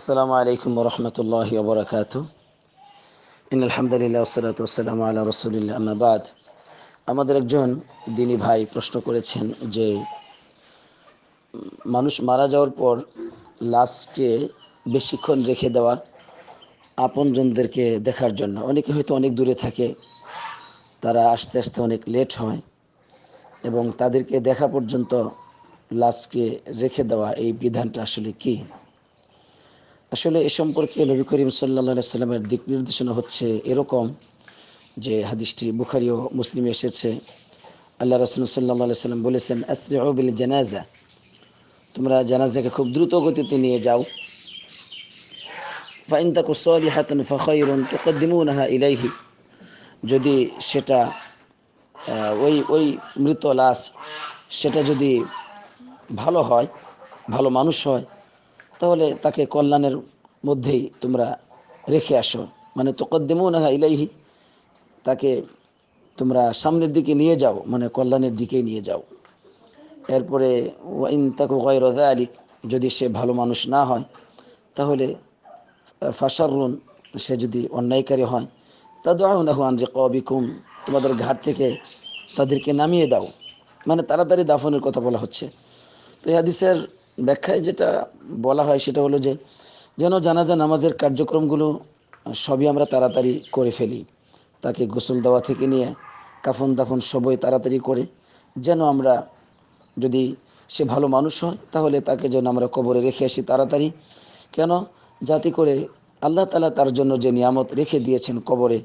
السلام عليكم ورحمة الله وبركاته إن الحمد لله والصلاة والسلام على رسول الله أما بعد আমাদের একজন দিনী ভাই প্রশ্ন করেছেন যে মানুষ মারা যাওয়ার পর লাশকে বেশিক্ষণ রেখে দেওয়া আপনজনদেরকে দেখার জন্য অনেকে হয়তো অনেক দূরে থাকে তারা আস্তে আস্তে অনেক লেট হয় এবং তাদেরকে দেখা পর্যন্ত লাশকে রেখে দেওয়া এই বিধানটা আসলে কী আসলে এ সম্পর্কে নবী করিম সাল্লা সাল্লামের দিক নির্দেশনা হচ্ছে এরকম যে হাদিসটি বুখারি ও মুসলিমে এসেছে আল্লাহ রসুল সাল্লা সাল্লাম বলেছেন আসরে বিল জানাজা তোমরা জানাজাকে খুব দ্রুত গতিতে নিয়ে যাও ফাইন তাকু সলিহাতন ফখরুন তুকদ্দিমুনাহা ইলাইহি যদি সেটা ওই ওই মৃত লাশ সেটা যদি ভালো হয় ভালো মানুষ হয় তাহলে তাকে কল্যাণের মধ্যেই তোমরা রেখে আসো মানে তোকদ্দেমও না ইলাইহি তাকে তোমরা সামনের দিকে নিয়ে যাও মানে কল্যাণের দিকে নিয়ে যাও এরপরে ওয়াইন তাকু গয়রদা আলিক যদি সে ভালো মানুষ না হয় তাহলে ফাসারুন সে যদি অন্যায়কারী হয় তা দোয়াউনাহান যে কবিকুম তোমাদের ঘাট থেকে তাদেরকে নামিয়ে দাও মানে তাড়াতাড়ি দাফনের কথা বলা হচ্ছে তো হাদিসের ব্যাখ্যায় যেটা বলা হয় সেটা হলো যে যেন জানাজা নামাজের কার্যক্রমগুলো সবই আমরা তাড়াতাড়ি করে ফেলি তাকে গোসল দেওয়া থেকে নিয়ে কাফন দাফন সবই তাড়াতাড়ি করে যেন আমরা যদি সে ভালো মানুষ হয় তাহলে তাকে যেন আমরা কবরে রেখে আসি তাড়াতাড়ি কেন যাতে করে আল্লাহ তালা তার জন্য যে নিয়ামত রেখে দিয়েছেন কবরে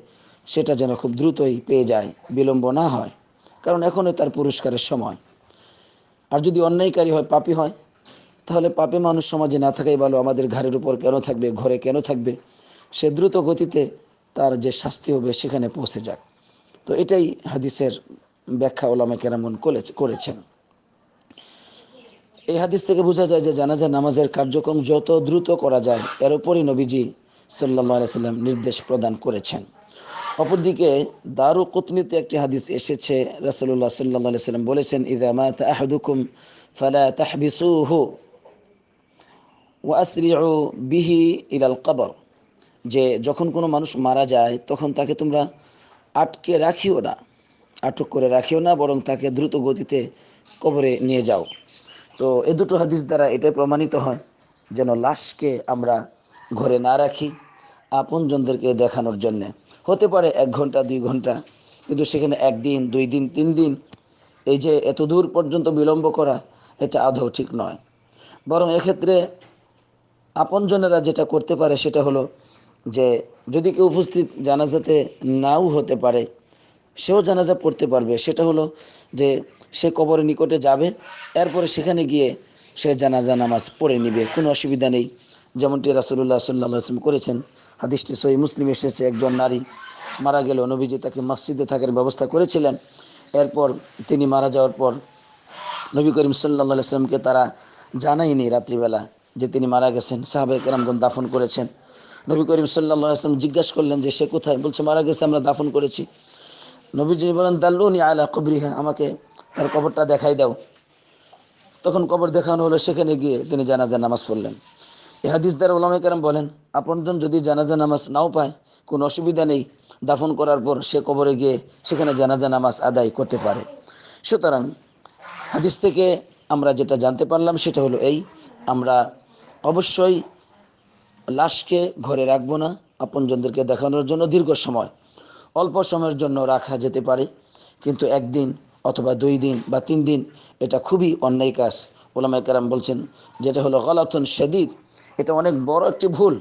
সেটা যেন খুব দ্রুতই পেয়ে যায় বিলম্ব না হয় কারণ এখনও তার পুরস্কারের সময় আর যদি অন্যায়কারী হয় পাপি হয় তাহলে পাপে মানুষ সমাজে না থাকাই ভালো আমাদের ঘরের উপর কেন থাকবে ঘরে কেন থাকবে সে দ্রুত গতিতে তার যে শাস্তি হবে সেখানে পৌঁছে যাক তো এটাই হাদিসের ব্যাখ্যা ওলামা কেরামন করেছেন এই হাদিস থেকে বোঝা যায় যে জানাজা নামাজের কার্যক্রম যত দ্রুত করা যায় এর উপরই নবীজি সাল্লা সাল্লাম নির্দেশ প্রদান করেছেন অপরদিকে দারু কুতনিতে একটি হাদিস এসেছে রাসুল্লাহ সাল্লাহ সাল্লাম বলেছেন ইদামায় তাহাদুকুম ফালা তাহবিসুহু ওয়াসরিউ বিহি ইলাল কবর যে যখন কোনো মানুষ মারা যায় তখন তাকে তোমরা আটকে রাখিও না আটক করে রাখিও না বরং তাকে দ্রুত গতিতে কবরে নিয়ে যাও তো এ দুটো হাদিস দ্বারা এটাই প্রমাণিত হয় যেন লাশকে আমরা ঘরে না রাখি আপনজনদেরকে দেখানোর জন্যে হতে পারে এক ঘন্টা দুই ঘন্টা কিন্তু সেখানে একদিন দুই দিন তিন দিন এই যে এত দূর পর্যন্ত বিলম্ব করা এটা আদৌ ঠিক নয় বরং এক্ষেত্রে আপনজনেরা যেটা করতে পারে সেটা হলো যে যদি কেউ উপস্থিত জানাজাতে নাও হতে পারে সেও জানাজা পড়তে পারবে সেটা হলো যে সে কবরের নিকটে যাবে এরপরে সেখানে গিয়ে সে জানাজা নামাজ পড়ে নিবে কোনো অসুবিধা নেই যেমনটি রাসুল্লাহ সাল্লাম করেছেন হাদিসটি সই মুসলিম এসেছে একজন নারী মারা গেল নবীজি তাকে মসজিদে থাকার ব্যবস্থা করেছিলেন এরপর তিনি মারা যাওয়ার পর নবী করিম সাল্লা সাল্লামকে তারা জানায়নি রাত্রিবেলা যে তিনি মারা গেছেন সাহাবে রামগণ দাফন করেছেন নবী করিম সাল্লাহ আসলাম জিজ্ঞাসা করলেন যে সে কোথায় বলছে মারা গেছে আমরা দাফন করেছি নবীজি বলেন দাল্লুনি আলা হ্যাঁ আমাকে তার কবরটা দেখাই দাও তখন কবর দেখানো হলো সেখানে গিয়ে তিনি জানাজা নামাজ পড়লেন এ হাদিস দ্বারা ওলামে কেরাম বলেন আপনজন যদি জানাজা নামাজ নাও পায় কোনো অসুবিধা নেই দাফন করার পর সে কবরে গিয়ে সেখানে জানাজা নামাজ আদায় করতে পারে সুতরাং হাদিস থেকে আমরা যেটা জানতে পারলাম সেটা হলো এই আমরা অবশ্যই লাশকে ঘরে রাখবো না আপনজনদেরকে দেখানোর জন্য দীর্ঘ সময় অল্প সময়ের জন্য রাখা যেতে পারে কিন্তু একদিন অথবা দুই দিন বা তিন দিন এটা খুবই অন্যায় কাজ ওলামায় কারাম বলছেন যেটা হলো গলাথন সেদিক এটা অনেক বড় একটি ভুল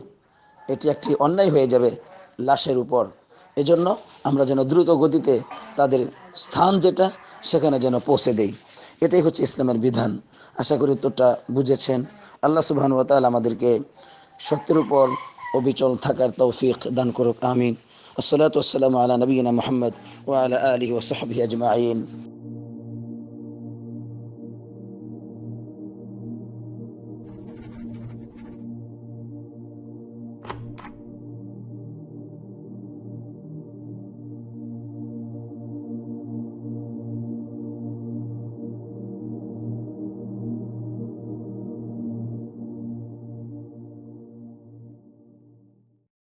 এটি একটি অন্যায় হয়ে যাবে লাশের উপর এজন্য আমরা যেন দ্রুত গতিতে তাদের স্থান যেটা সেখানে যেন পৌঁছে দেই এটাই হচ্ছে ইসলামের বিধান আশা করি উত্তরটা বুঝেছেন আল্লাহ সুবহান ওয়াতাল আমাদেরকে সত্যের উপর অবিচল থাকার তৌফিক দান করুক আমিন আসসালাতু আসসালামু আলা নবীনা মুহাম্মদ ওয়া আলা আলিহি ওয়া আজমাইন